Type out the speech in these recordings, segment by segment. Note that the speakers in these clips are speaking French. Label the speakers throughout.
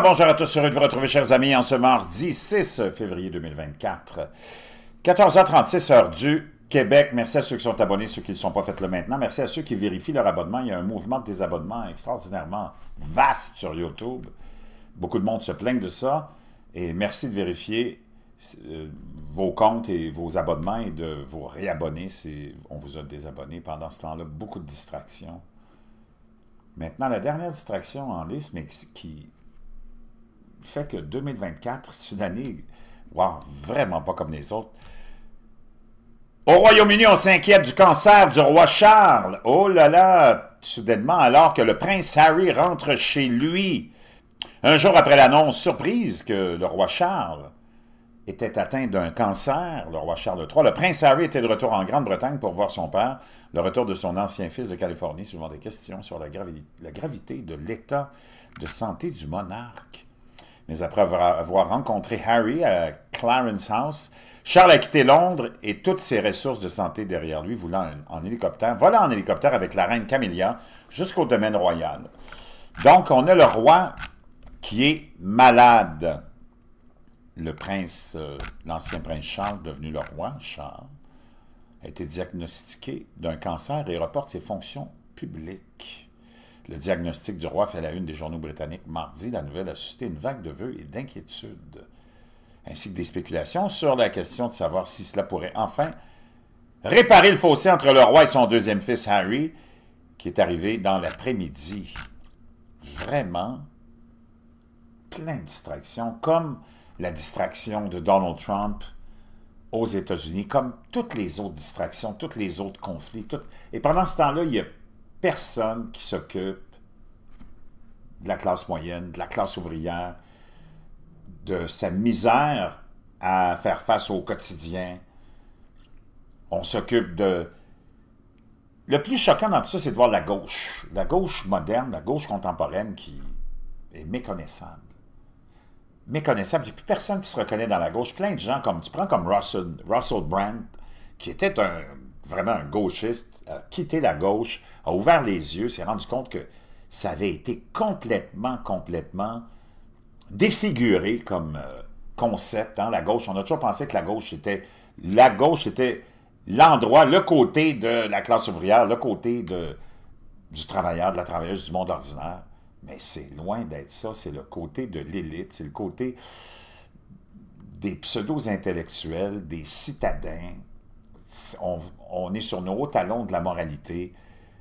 Speaker 1: bonjour à tous, heureux de vous retrouver, chers amis, en ce mardi 6 février 2024. 14h36, heure du Québec. Merci à ceux qui sont abonnés, ceux qui ne sont pas faits le maintenant. Merci à ceux qui vérifient leur abonnement. Il y a un mouvement de désabonnement extraordinairement vaste sur YouTube. Beaucoup de monde se plaint de ça. Et merci de vérifier euh, vos comptes et vos abonnements et de vous réabonner si on vous a désabonné. Pendant ce temps-là, beaucoup de distractions. Maintenant, la dernière distraction en liste, mais qui fait que 2024, c'est une année, wow, vraiment pas comme les autres. Au Royaume-Uni, on s'inquiète du cancer du roi Charles. Oh là là, soudainement, alors que le prince Harry rentre chez lui, un jour après l'annonce surprise que le roi Charles était atteint d'un cancer, le roi Charles III, le prince Harry était de retour en Grande-Bretagne pour voir son père, le retour de son ancien fils de Californie, souvent des questions sur la, la gravité de l'état de santé du monarque. Mais après avoir rencontré Harry à Clarence House, Charles a quitté Londres et toutes ses ressources de santé derrière lui, voulant en hélicoptère. Voilà en hélicoptère avec la reine Camélia jusqu'au domaine royal. Donc, on a le roi qui est malade. Le prince, euh, l'ancien prince Charles, devenu le roi Charles, a été diagnostiqué d'un cancer et reporte ses fonctions publiques. Le diagnostic du roi fait la une des journaux britanniques mardi. La nouvelle a suscité une vague de vœux et d'inquiétudes, ainsi que des spéculations sur la question de savoir si cela pourrait enfin réparer le fossé entre le roi et son deuxième fils Harry, qui est arrivé dans l'après-midi. Vraiment plein de distractions, comme la distraction de Donald Trump aux États-Unis, comme toutes les autres distractions, tous les autres conflits. Et pendant ce temps-là, il y a personne qui s'occupe de la classe moyenne, de la classe ouvrière, de sa misère à faire face au quotidien. On s'occupe de... Le plus choquant dans tout ça, c'est de voir la gauche, la gauche moderne, la gauche contemporaine qui est méconnaissable. Méconnaissable, il n'y a plus personne qui se reconnaît dans la gauche. Plein de gens, comme tu prends comme Russell, Russell Brand, qui était un vraiment un gauchiste, a quitté la gauche, a ouvert les yeux, s'est rendu compte que ça avait été complètement, complètement défiguré comme euh, concept. Hein. la gauche, on a toujours pensé que la gauche était la gauche était l'endroit, le côté de la classe ouvrière, le côté de, du travailleur, de la travailleuse, du monde ordinaire. Mais c'est loin d'être ça. C'est le côté de l'élite, c'est le côté des pseudo-intellectuels, des citadins, on, est sur nos hauts talons de la moralité.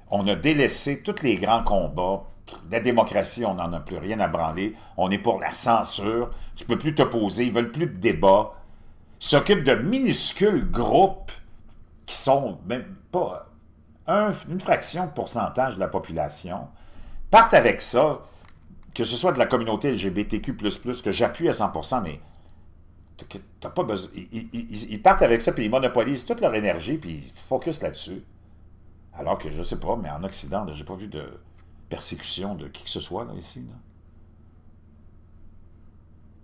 Speaker 1: On a délaissé tous les grands combats. La démocratie, on n'en a plus rien à branler. On est pour la censure. Tu peux plus t'opposer. Ils veulent plus de débat. S'occupent de minuscules groupes qui sont même pas une fraction de pourcentage de la population. Partent avec ça, que ce soit de la communauté LGBTQ++, que j'appuie à 100%, mais pas besoin. Ils, partent avec ça, puis ils monopolisent toute leur énergie, puis ils focus là-dessus. Alors que je sais pas, mais en Occident, j'ai pas vu de persécution de qui que ce soit ici.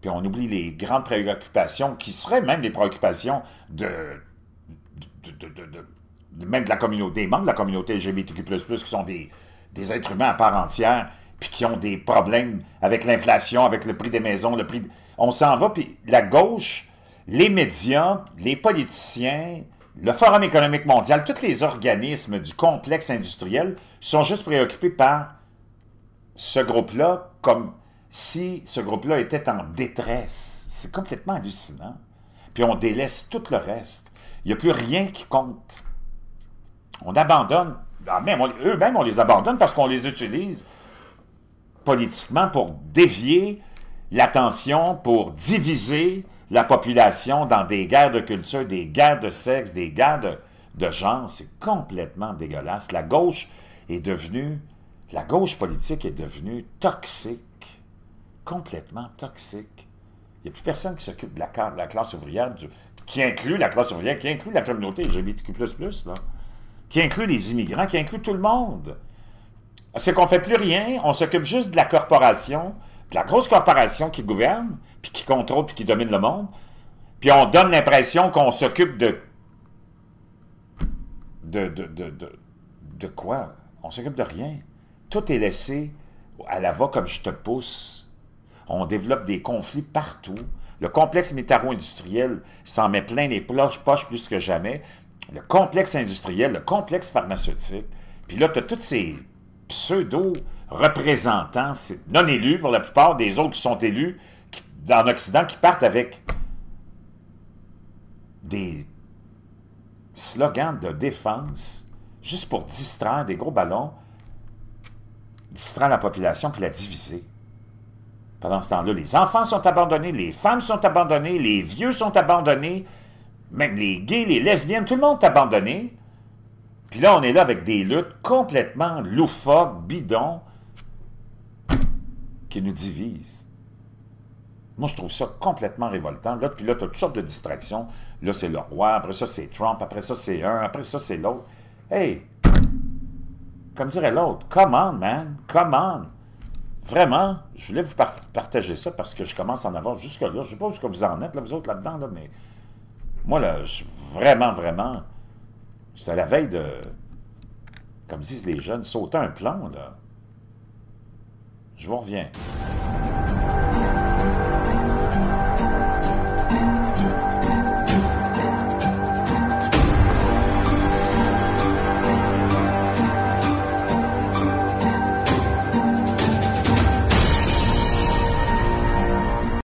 Speaker 1: Puis on oublie les grandes préoccupations qui seraient même les préoccupations de, même de la communauté, des membres de la communauté LGBTQ, qui sont des, des êtres humains à part entière puis qui ont des problèmes avec l'inflation, avec le prix des maisons, le prix... On s'en va, puis la gauche, les médias, les politiciens, le Forum économique mondial, tous les organismes du complexe industriel sont juste préoccupés par ce groupe-là comme si ce groupe-là était en détresse. C'est complètement hallucinant. Puis on délaisse tout le reste. Il n'y a plus rien qui compte. On abandonne. Ah, eux-mêmes, on les abandonne parce qu'on les utilise politiquement pour dévier l'attention, pour diviser la population dans des guerres de culture, des guerres de sexe, des guerres de, genre. C'est complètement dégueulasse. La gauche est devenue, la gauche politique est devenue toxique, complètement toxique. Il n'y a plus personne qui s'occupe de la, la, classe ouvrière, qui inclut la classe ouvrière, qui inclut la communauté LGBTQ++, là, qui inclut les immigrants, qui inclut tout le monde c'est qu'on fait plus rien, on s'occupe juste de la corporation, de la grosse corporation qui gouverne, puis qui contrôle, puis qui domine le monde. Puis on donne l'impression qu'on s'occupe de... De, de, de, quoi? On s'occupe de rien. Tout est laissé à la voix comme je te pousse. On développe des conflits partout. Le complexe métaro-industriel s'en met plein les poches plus que jamais. Le complexe industriel, le complexe pharmaceutique. Puis là, tu as toutes ces pseudo-représentants non élus pour la plupart des autres qui sont élus en Occident qui partent avec des slogans de défense juste pour distraire des gros ballons, distraire la population puis la diviser. Pendant ce temps-là, les enfants sont abandonnés, les femmes sont abandonnées, les vieux sont abandonnés, même les gays, les lesbiennes, tout le monde est abandonné. Puis là, on est là avec des luttes complètement loufoques, bidons, qui nous divisent. Moi, je trouve ça complètement révoltant. Là, puis là, tu as toutes sortes de distractions. Là, c'est le roi, après ça, c'est Trump, après ça, c'est un, après ça, c'est l'autre. Hey! Comme dirait l'autre, commande, man, on! Vraiment, je voulais vous partager ça parce que je commence à en avoir jusque-là. Je ne sais pas où vous en êtes, là, vous autres, là-dedans, mais moi, là, je, vraiment, vraiment, c'est à la veille de... Comme disent les jeunes, sauter un plan, là. Je vous reviens.